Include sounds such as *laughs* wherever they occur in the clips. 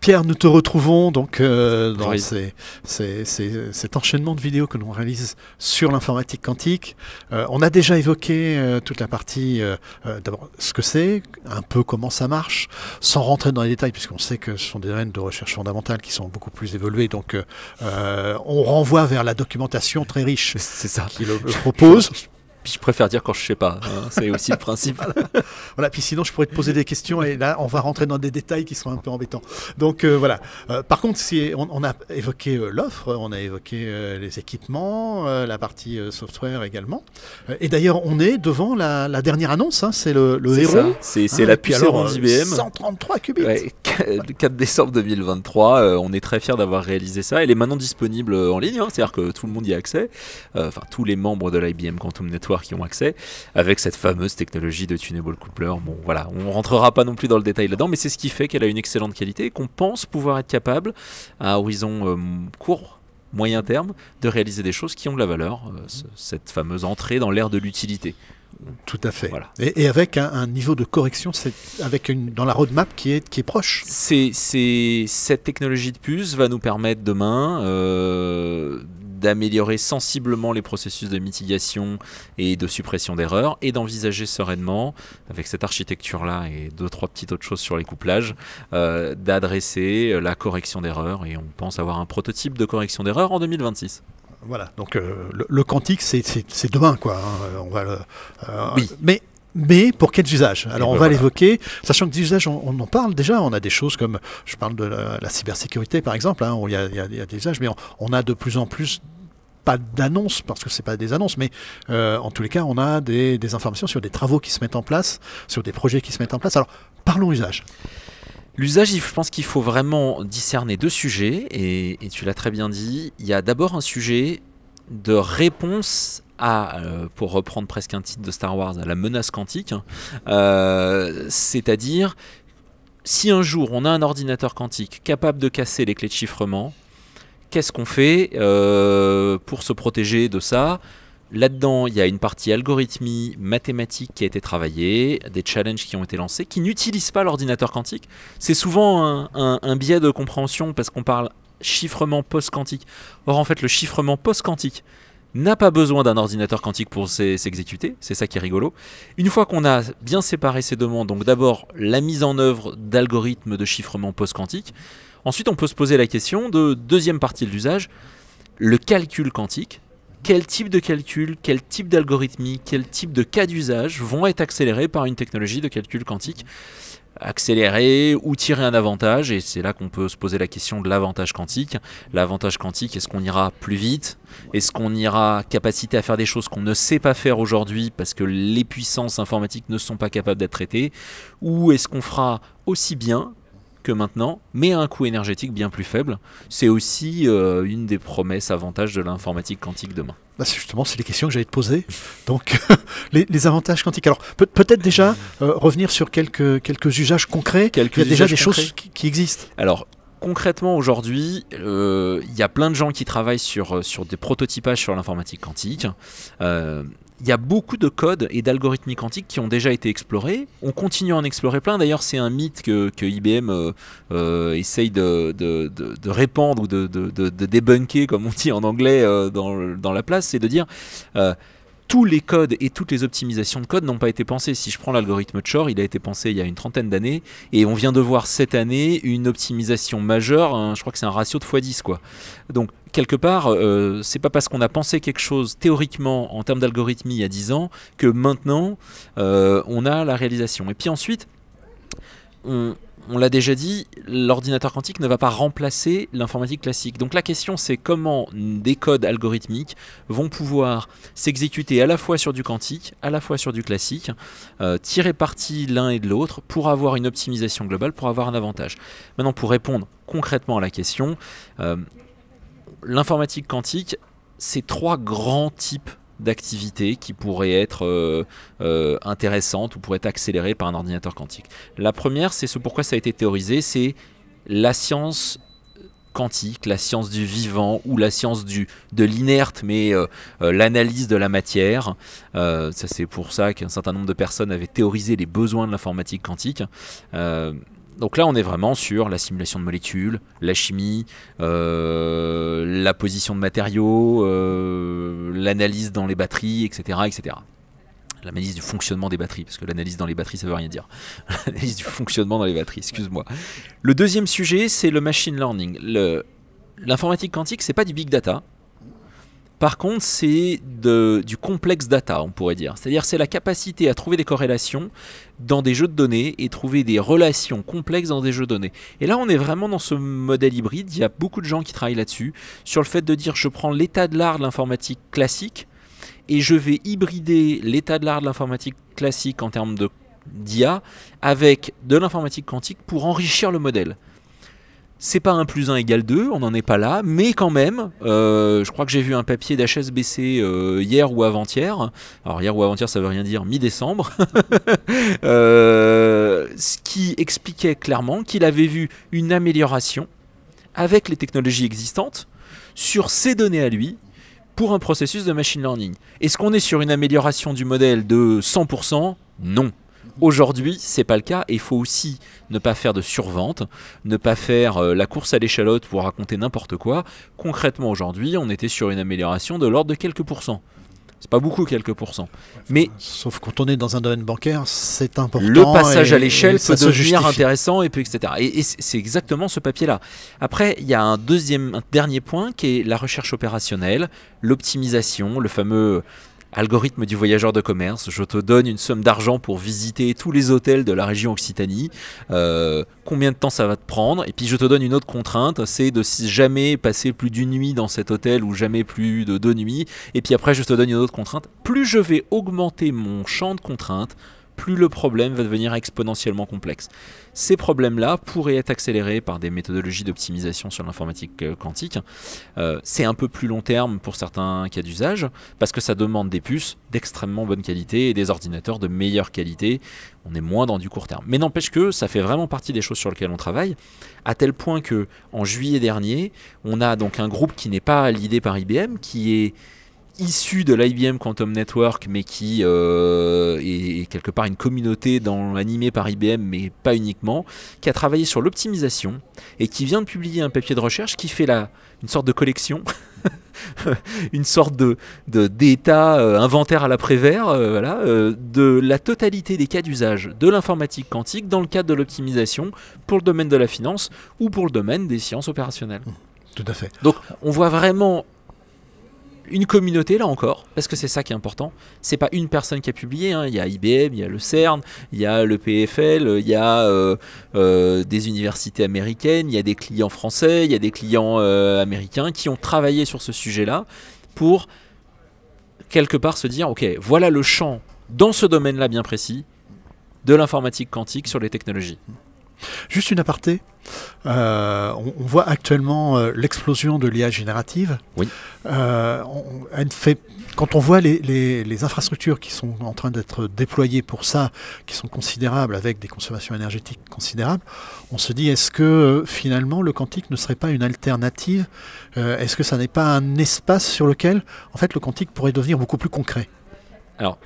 Pierre, nous te retrouvons donc euh, dans ces, cet enchaînement de vidéos que l'on réalise sur l'informatique quantique. Euh, on a déjà évoqué euh, toute la partie, d'abord ce que c'est, un peu comment ça marche, sans rentrer dans les détails, puisqu'on sait que ce sont des domaines de recherche fondamentale qui sont beaucoup plus évolués. Donc on renvoie vers la documentation très riche C'est ça. qui le propose. *laughs* Puis je préfère dire quand je sais pas. Hein, c'est aussi le principe. *laughs* voilà. Puis sinon, je pourrais te poser des questions et là, on va rentrer dans des détails qui sont un peu embêtants. Donc euh, voilà. Euh, par contre, si on, a évoqué euh, l'offre, on a évoqué les équipements, la partie software également. et d'ailleurs, on est devant la, dernière annonce. Hein, c'est le, héros. C'est ah, la puissance IBM. 133 qubits. 4 décembre 2023. on est très fiers d'avoir réalisé ça. Elle est maintenant disponible en ligne. Hein, c'est-à-dire que tout le monde y a accès. Enfin, tous les membres de l'IBM Quantum Network qui ont accès, avec cette fameuse technologie de tunable coupler. Bon, voilà, on rentrera pas non plus dans le détail là-dedans, mais c'est ce qui fait qu'elle a une excellente qualité et qu'on pense pouvoir être capable, à horizon euh, court, moyen terme, de réaliser des choses qui ont de la valeur, euh, cette fameuse entrée dans l'ère de l'utilité. Tout à fait. Voilà. Et, avec un, niveau de correction avec une, dans la roadmap qui est, qui est proche. C'est, cette technologie de puce va nous permettre demain euh, d'améliorer sensiblement les processus de mitigation et de suppression d'erreurs et d'envisager sereinement, avec cette architecture-là et deux, trois petites autres choses sur les couplages, euh, d'adresser la correction d'erreurs et on pense avoir un prototype de correction d'erreurs en 2026 voilà. Donc euh, le, quantique, c'est demain, quoi. Hein. On va euh, oui. Mais mais pour quels usages eh Alors on ben va l'évoquer, sachant que des usages, on, en parle déjà, on a des choses comme, je parle de la, cybersécurité par exemple, hein, où il y, a, des usages, mais on, a de plus en plus pas d'annonces, parce que c'est pas des annonces, mais euh, en tous les cas, on a des, informations sur des travaux qui se mettent en place, sur des projets qui se mettent en place. Alors, parlons usage. L'usage, je pense qu'il faut vraiment discerner deux sujets, et, et tu l'as très bien dit. Il y a d'abord un sujet de réponse à, euh, pour reprendre presque un titre de Star Wars, la menace quantique. Hein, euh, c'est-à-dire, si un jour on a un ordinateur quantique capable de casser les clés de chiffrement, qu'est-ce qu'on fait euh, pour se protéger de ça Là-dedans, il y a une partie algorithmique, mathématique qui a été travaillée, des challenges qui ont été lancés, qui n'utilisent pas l'ordinateur quantique. C'est souvent un, biais de compréhension parce qu'on parle chiffrement post-quantique. Or, en fait, le chiffrement post-quantique, n'a pas besoin d'un ordinateur quantique pour s'exécuter, c'est ça qui est rigolo. Une fois qu'on a bien séparé ces deux demandes, donc d'abord la mise en œuvre d'algorithmes de chiffrement post-quantique, ensuite on peut se poser la question de deuxième partie de l'usage, le calcul quantique. Quel type de calcul, quel type d'algorithmie, quel type de cas d'usage vont être accélérés par une technologie de calcul quantique accélérer ou tirer un avantage, et c'est là qu'on peut se poser la question de l'avantage quantique. L'avantage quantique, est-ce qu'on ira plus vite Est-ce qu'on ira capacité à faire des choses qu'on ne sait pas faire aujourd'hui parce que les puissances informatiques ne sont pas capables d'être traitées Ou est-ce qu'on fera aussi bien que maintenant, mais à un coût énergétique bien plus faible. C'est aussi euh, une des promesses avantages de l'informatique quantique demain. Bah, justement, c'est les questions que j'allais te poser. *laughs* Donc, *laughs* les, avantages quantiques. Alors, peut, être déjà euh, revenir sur quelques, quelques usages concrets. Quelques Il y a déjà des choses qui, existent. Alors, concrètement aujourd'hui, euh, il y a plein de gens qui travaillent sur, sur des prototypages sur l'informatique quantique. Euh, il y a beaucoup de codes et d'algorithmes quantiques qui ont déjà été explorés. On continue à en explorer plein. D'ailleurs, c'est un mythe que, IBM euh, euh, essaye de, répandre ou de, débunker, comme on dit en anglais euh, dans, la place, c'est de dire tous les codes et toutes les optimisations de code n'ont pas été pensées. Si je prends l'algorithme de Shor, il a été pensé il y a une trentaine d'années et on vient de voir cette année une optimisation majeure, je crois que c'est un ratio de x10 quoi. Donc quelque part, euh, c'est pas parce qu'on a pensé quelque chose théoriquement en termes d'algorithmie il y a 10 ans que maintenant euh, on a la réalisation. Et puis ensuite, on, l'a déjà dit, l'ordinateur quantique ne va pas remplacer l'informatique classique. Donc la question c'est comment des codes algorithmiques vont pouvoir s'exécuter à la fois sur du quantique, à la fois sur du classique, euh, tirer parti l'un et de l'autre pour avoir une optimisation globale, pour avoir un avantage. Maintenant pour répondre concrètement à la question, l'informatique quantique, c'est trois grands types d'activités qui pourraient être euh, euh, intéressantes ou pourraient être accélérées par un ordinateur quantique. La première, c'est ce pourquoi ça a été théorisé, c'est la science quantique, la science du vivant ou la science du, de l'inerte, mais euh, l'analyse de la matière. ça c'est pour ça qu'un certain nombre de personnes avaient théorisé les besoins de l'informatique quantique. Donc là, on est vraiment sur la simulation de molécules, la chimie, euh, la position de matériaux, euh, l'analyse dans les batteries, etc. etc. L'analyse du fonctionnement des batteries, parce que l'analyse dans les batteries, ça veut rien dire. *laughs* L'analyse du fonctionnement dans les batteries, excuse-moi. Le deuxième sujet, c'est le machine learning. L'informatique quantique, c'est pas du big data, par contre, c'est du complexe data, on pourrait dire. C'est-à-dire c'est la capacité à trouver des corrélations dans des jeux de données et trouver des relations complexes dans des jeux de données. Et là, on est vraiment dans ce modèle hybride. Il y a beaucoup de gens qui travaillent là-dessus, sur le fait de dire je prends l'état de l'art de l'informatique classique et je vais hybrider l'état de l'art de l'informatique classique en termes de d'IA avec de l'informatique quantique pour enrichir le modèle c'est pas 1 plus 1 égale 2, on n'en est pas là, mais quand même, euh, je crois que j'ai vu un papier d'HSBC euh, hier ou avant-hier, alors hier ou avant-hier ça veut rien dire, mi-décembre, *laughs* euh, ce qui expliquait clairement qu'il avait vu une amélioration avec les technologies existantes sur ses données à lui pour un processus de machine learning. Est-ce qu'on est sur une amélioration du modèle de 100% Non. Aujourd'hui, c'est pas le cas et il faut aussi ne pas faire de survente, ne pas faire euh, la course à l'échalote pour raconter n'importe quoi. Concrètement, aujourd'hui, on était sur une amélioration de l'ordre de quelques pourcents. C'est pas beaucoup, quelques pourcents. Mais sauf quand on est dans un domaine bancaire, c'est important. Le passage à l'échelle peut devenir intéressant et puis etc. Et, et c'est exactement ce papier-là. Après, il y a un deuxième, un dernier point qui est la recherche opérationnelle, l'optimisation, le fameux Algorithme du voyageur de commerce, je te donne une somme d'argent pour visiter tous les hôtels de la région Occitanie, euh, combien de temps ça va te prendre, et puis je te donne une autre contrainte, c'est de jamais passer plus d'une nuit dans cet hôtel ou jamais plus de deux nuits, et puis après je te donne une autre contrainte, plus je vais augmenter mon champ de contraintes, plus le problème va devenir exponentiellement complexe. Ces problèmes-là pourraient être accélérés par des méthodologies d'optimisation sur l'informatique euh, quantique. Euh, c'est un peu plus long terme pour certains cas d'usage, parce que ça demande des puces d'extrêmement bonne qualité et des ordinateurs de meilleure qualité. On est moins dans du court terme. Mais n'empêche que ça fait vraiment partie des choses sur lesquelles on travaille, à tel point que en juillet dernier, on a donc un groupe qui n'est pas l'idée par IBM, qui est issu de l'IBM Quantum Network, mais qui euh, est quelque part une communauté dans, animée par IBM, mais pas uniquement, qui a travaillé sur l'optimisation et qui vient de publier un papier de recherche qui fait la, une sorte de collection. *laughs* une sorte de d'état euh, inventaire à l'après-vert, euh, de la totalité des cas d'usage de l'informatique quantique dans le cadre de l'optimisation pour le domaine de la finance ou pour le domaine des sciences opérationnelles. Tout à fait. Donc on voit vraiment une communauté là encore, parce que c'est ça qui est important. C'est pas une personne qui a publié. Hein. Il y a IBM, il y a le CERN, il y a le PFL, il y a euh, euh, des universités américaines, il y a des clients français, il y a des clients euh, américains qui ont travaillé sur ce sujet-là pour quelque part se dire ok, voilà le champ dans ce domaine-là bien précis de l'informatique quantique sur les technologies. Juste une aparté. Euh, on, voit actuellement euh, l'explosion de l'IA générative. Euh, elle fait, quand on voit les, infrastructures qui sont en train d'être déployées pour ça, qui sont considérables, avec des consommations énergétiques considérables, on se dit est-ce que finalement le quantique ne serait pas une alternative Est-ce que ça n'est pas un espace sur lequel, en fait, le quantique pourrait devenir beaucoup plus concret alors,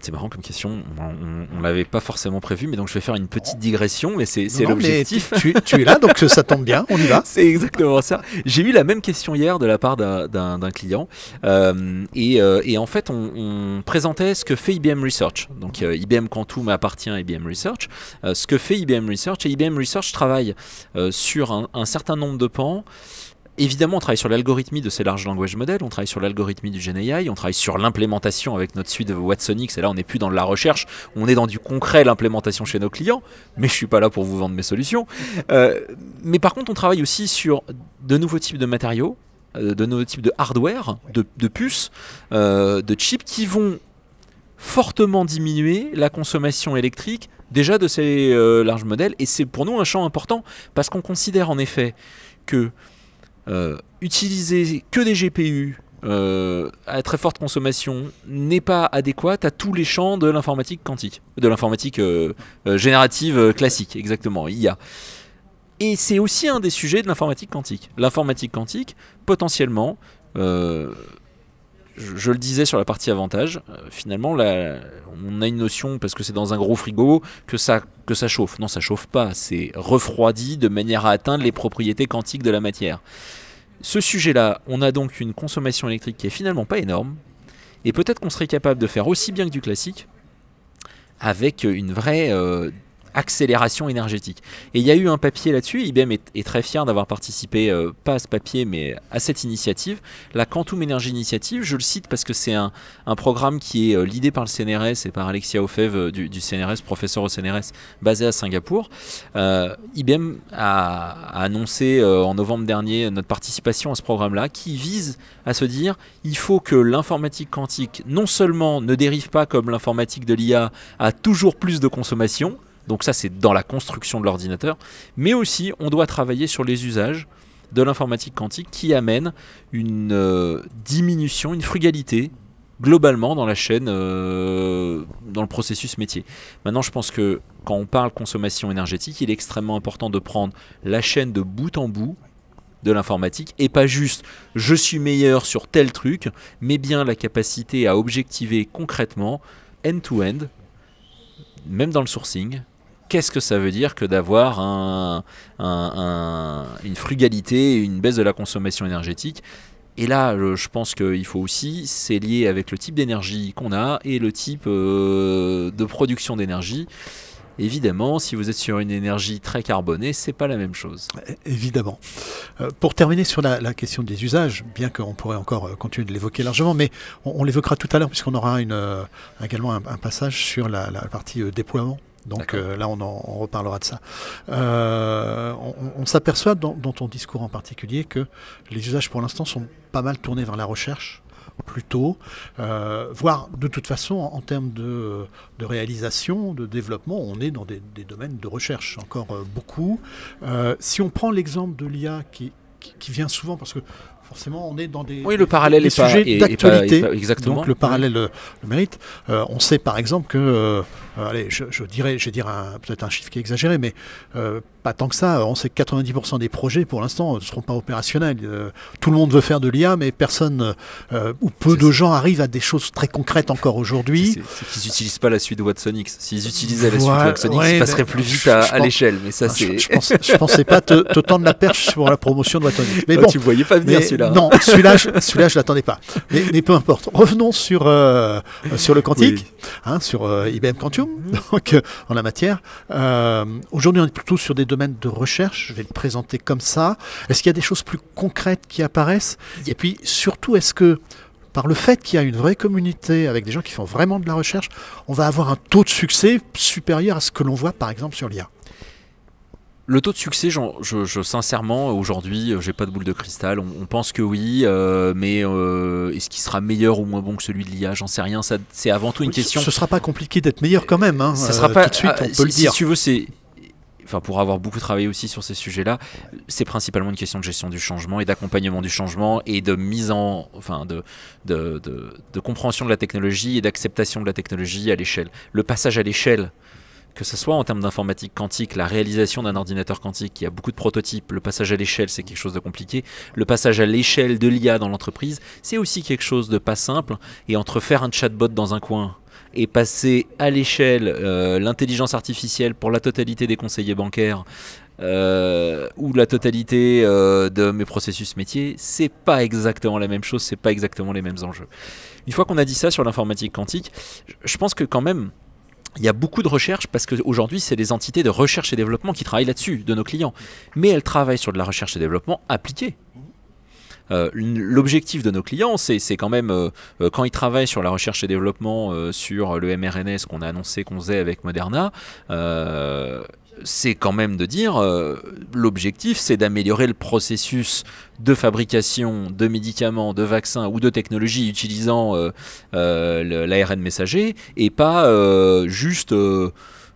c'est marrant comme question. On, ne l'avait pas forcément prévu, mais donc je vais faire une petite digression, mais c'est l'objectif. Tu, tu, es là, donc ça tombe bien, on y va. *laughs* C'est exactement ça. J'ai eu la même question hier de la part d'un client, euh, euh, et, en fait, on, présentait ce que fait IBM Research. Donc euh, IBM Quantum appartient à IBM Research. ce que fait IBM Research, et IBM Research travaille sur un, un certain nombre de pans Évidemment, on travaille sur l'algorithmie de ces larges language models, on travaille sur l'algorithmie du GenAI, on travaille sur l'implémentation avec notre suite Watsonix, et là on n'est plus dans la recherche, on est dans du concret, l'implémentation chez nos clients, mais je suis pas là pour vous vendre mes solutions. Euh, mais par contre, on travaille aussi sur de nouveaux types de matériaux, euh, de nouveaux types de hardware, de, puces, euh, de chips qui vont fortement diminuer la consommation électrique déjà de ces larges modèles, et c'est pour nous un champ important, parce qu'on considère en effet que euh, utiliser que des GPU euh, à très forte consommation n'est pas adéquate à tous les champs de l'informatique quantique, de l'informatique euh, générative classique, exactement, Et c'est aussi un des sujets de l'informatique quantique. L'informatique quantique, potentiellement, je, le disais sur la partie avantage, euh, finalement, on a une notion, parce que c'est dans un gros frigo, que ça, que ça chauffe. Non, ça chauffe pas, c'est refroidi de manière à atteindre les propriétés quantiques de la matière. Ce sujet-là, on a donc une consommation électrique qui est finalement pas énorme, et peut-être qu'on serait capable de faire aussi bien que du classique, avec une vraie euh, accélération énergétique. Et il y a eu un papier là-dessus, IBM est, très fier d'avoir participé, euh, pas à ce papier, mais à cette initiative, la Quantum Energy Initiative, je le cite parce que c'est un, programme qui est euh, l'idée par le CNRS et par Alexia Ofev euh, du, CNRS, professeur au CNRS, basé à Singapour. IBM a, a annoncé en novembre dernier notre participation à ce programme-là, qui vise à se dire, il faut que l'informatique quantique non seulement ne dérive pas comme l'informatique de l'IA a toujours plus de consommation, donc ça, c'est dans la construction de l'ordinateur. Mais aussi, on doit travailler sur les usages de l'informatique quantique qui amène une euh, diminution, une frugalité globalement dans la chaîne, euh, dans le processus métier. Maintenant, je pense que quand on parle consommation énergétique, il est extrêmement important de prendre la chaîne de bout en bout de l'informatique et pas juste je suis meilleur sur tel truc, mais bien la capacité à objectiver concrètement end to -end, même dans le sourcing, qu'est-ce que ça veut dire que d'avoir un, une frugalité, une baisse de la consommation énergétique. Et là, je pense qu'il faut aussi, c'est lié avec le type d'énergie qu'on a et le type euh, de production d'énergie. Évidemment, si vous êtes sur une énergie très carbonée, c'est pas la même chose. Évidemment. Euh, pour terminer sur la, question des usages, bien qu'on pourrait encore euh, continuer de l'évoquer largement, mais on, l'évoquera tout à l'heure puisqu'on aura une, également un, passage sur la, partie déploiement donc euh, là, on, en, reparlera de ça. Euh, on, s'aperçoit dans, ton discours en particulier que les usages pour l'instant sont pas mal tournés vers la recherche plutôt, euh, voire de toute façon en, termes de, réalisation, de développement, on est dans des, domaines de recherche encore beaucoup. si on prend l'exemple de l'IA qui, qui vient souvent parce que forcément, on est dans des, oui, le parallèle est sujets d'actualité. Exactement. Donc le parallèle euh, le, mérite. Euh, on sait par exemple que, euh, allez, je, je, dirais, je vais dire peut-être un chiffre qui est exagéré, mais pas tant que ça. On sait que 90% des projets, pour l'instant, ne seront pas opérationnels. Euh, tout le monde veut faire de l'IA, mais personne euh, ou peu de gens arrivent à des choses très concrètes encore aujourd'hui. S'ils n'utilisent pas la suite de WatsonX. S'ils utilisaient la suite ils passeraient plus vite à, l'échelle. Mais ça, ah, c'est. Je, je, pensais pas te, te, tendre la perche pour la promotion de Watsonix. Mais ah, bon, tu voyais pas venir celui-là. Non, celui-là, je, celui l'attendais pas. Mais, peu importe. Revenons sur euh, sur le quantique, hein, sur IBM Quantum, *laughs* donc en la matière. aujourd'hui, on est plutôt sur des domaine de recherche Je vais le présenter comme ça. Est-ce qu'il y a des choses plus concrètes qui apparaissent Et puis surtout, est-ce que par le fait qu'il y a une vraie communauté avec des gens qui font vraiment de la recherche, on va avoir un taux de succès supérieur à ce que l'on voit par exemple sur l'IA le taux de succès, je, je sincèrement, aujourd'hui, euh, j'ai pas de boule de cristal. On, pense que oui, euh, mais euh, est-ce qu'il sera meilleur ou moins bon que celui de l'IA J'en sais rien. c'est avant tout une question. Ce sera pas compliqué d'être meilleur quand même. Hein. Ça sera pas tout de suite. on peut le dire. Si tu veux, c'est enfin pour avoir beaucoup travaillé aussi sur ces sujets-là, c'est principalement une question de gestion du changement et d'accompagnement du changement et de mise en, enfin de, de, de, de compréhension de la technologie et d'acceptation de la technologie à l'échelle. Le passage à l'échelle, que ce soit en termes d'informatique quantique, la réalisation d'un ordinateur quantique qui a beaucoup de prototypes, le passage à l'échelle, c'est quelque chose de compliqué. Le passage à l'échelle de l'IA dans l'entreprise, c'est aussi quelque chose de pas simple. Et entre faire un chatbot dans un coin et passer à l'échelle euh, l'intelligence artificielle pour la totalité des conseillers bancaires euh, ou la totalité euh, de mes processus métiers, c'est pas exactement la même chose, c'est pas exactement les mêmes enjeux. Une fois qu'on a dit ça sur l'informatique quantique, je pense que quand même, il y a beaucoup de recherche parce qu'aujourd'hui, c'est les entités de recherche et développement qui travaillent là-dessus, de nos clients. Mais elles travaillent sur de la recherche et développement appliquée. Euh, l'objectif de nos clients, c'est quand même, euh, euh, quand ils travaillent sur la recherche et développement, sur le mRNS qu'on a annoncé qu'on faisait avec Moderna, c'est quand même de dire l'objectif c'est d'améliorer le processus de fabrication de médicaments, de vaccins ou de technologies utilisant l'ARN messager et pas juste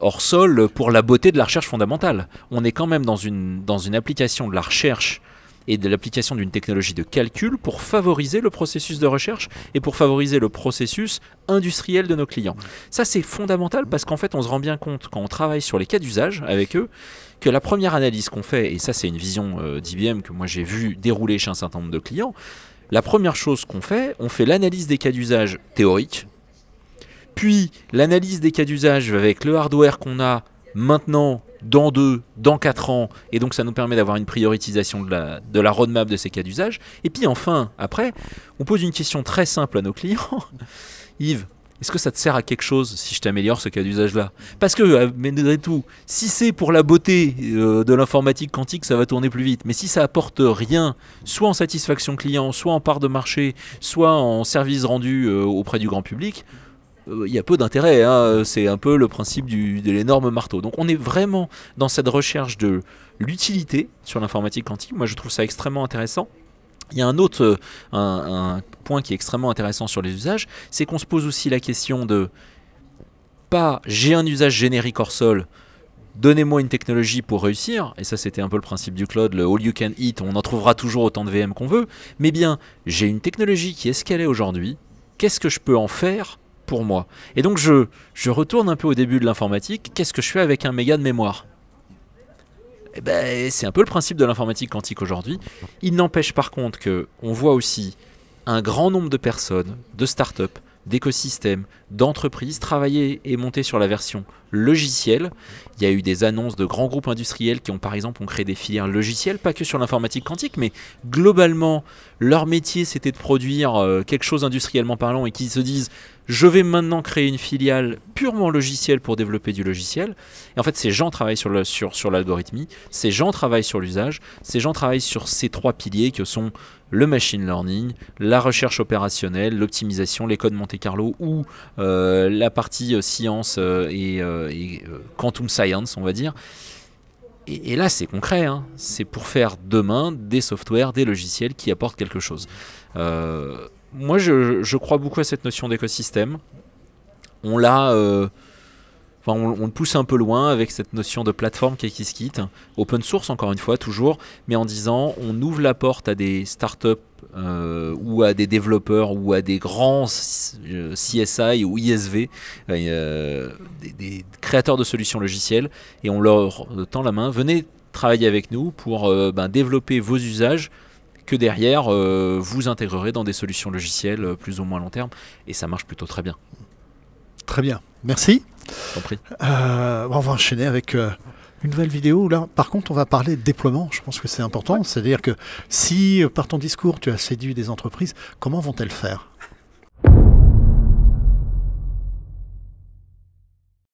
hors sol pour la beauté de la recherche fondamentale. On est quand même dans une, dans une application de la recherche et de l'application d'une technologie de calcul pour favoriser le processus de recherche et pour favoriser le processus industriel de nos clients. Ça, c'est fondamental parce qu'en fait, on se rend bien compte quand on travaille sur les cas d'usage avec eux que la première analyse qu'on fait, et ça, c'est une vision euh, d'IBM que moi j'ai vu dérouler chez un certain nombre de clients, la première chose qu'on fait, on fait l'analyse des cas d'usage théorique, puis l'analyse des cas d'usage avec le hardware qu'on a maintenant dans deux, dans quatre ans, et donc ça nous permet d'avoir une prioritisation de la, de la roadmap de ces cas d'usage. Et puis enfin, après, on pose une question très simple à nos clients. *laughs* Yves, est-ce que ça te sert à quelque chose si je t'améliore ce cas d'usage-là Parce que, euh, malgré tout, si c'est pour la beauté euh, de l'informatique quantique, ça va tourner plus vite. Mais si ça apporte rien, soit en satisfaction client, soit en part de marché, soit en service rendu euh, auprès du grand public, il euh, y a peu d'intérêt. Hein. C'est un peu le principe de l'énorme marteau. Donc on est vraiment dans cette recherche de l'utilité sur l'informatique quantique. Moi, je trouve ça extrêmement intéressant. Il y a un autre euh, un, point qui est extrêmement intéressant sur les usages, c'est qu'on se pose aussi la question de pas j'ai un usage générique hors sol, donnez-moi une technologie pour réussir, et ça c'était un peu le principe du cloud, le all you can eat, on en trouvera toujours autant de VM qu'on veut, mais bien j'ai une technologie qui est ce qu'elle est aujourd'hui, qu'est-ce que je peux en faire pour moi. Et donc je, je retourne un peu au début de l'informatique, qu'est-ce que je fais avec un méga de mémoire eh ben, c'est un peu le principe de l'informatique quantique aujourd'hui. Il n'empêche par contre que on voit aussi un grand nombre de personnes, de start-up, d'écosystèmes, d'entreprises, travailler et monter sur la version logicielle. Il y a eu des annonces de grands groupes industriels qui ont par exemple ont créé des filières logicielles, pas que sur l'informatique quantique, mais globalement, leur métier c'était de produire euh, quelque chose industriellement parlant et qui se disent je vais maintenant créer une filiale purement logicielle pour développer du logiciel. Et en fait, ces gens travaillent sur, le, sur, sur l'algorithmie, ces gens travaillent sur l'usage, ces gens travaillent sur ces trois piliers que sont le machine learning, la recherche opérationnelle, l'optimisation, les codes Monte Carlo ou euh, la partie euh, science euh, et, quantum science, on va dire. Et, là, c'est concret, hein. c'est pour faire demain des softwares, des logiciels qui apportent quelque chose. moi, je, je, crois beaucoup à cette notion d'écosystème. On l'a on, on, pousse un peu loin avec cette notion de plateforme qui, se quitte, open source encore une fois toujours, mais en disant on ouvre la porte à des startups euh, ou à des développeurs ou à des grands CSI euh, ou ISV, euh, euh, des, créateurs de solutions logicielles, et on leur tend la main, venez travailler avec nous pour ben, développer vos usages que derrière vous intégrerez dans des solutions logicielles plus ou moins long terme, et ça marche plutôt très bien. Très bien, merci. Euh, on va enchaîner avec euh, une nouvelle vidéo. Là, par contre, on va parler de déploiement. Je pense que c'est important. C'est-à-dire que si, euh, par ton discours, tu as séduit des entreprises, comment vont-elles faire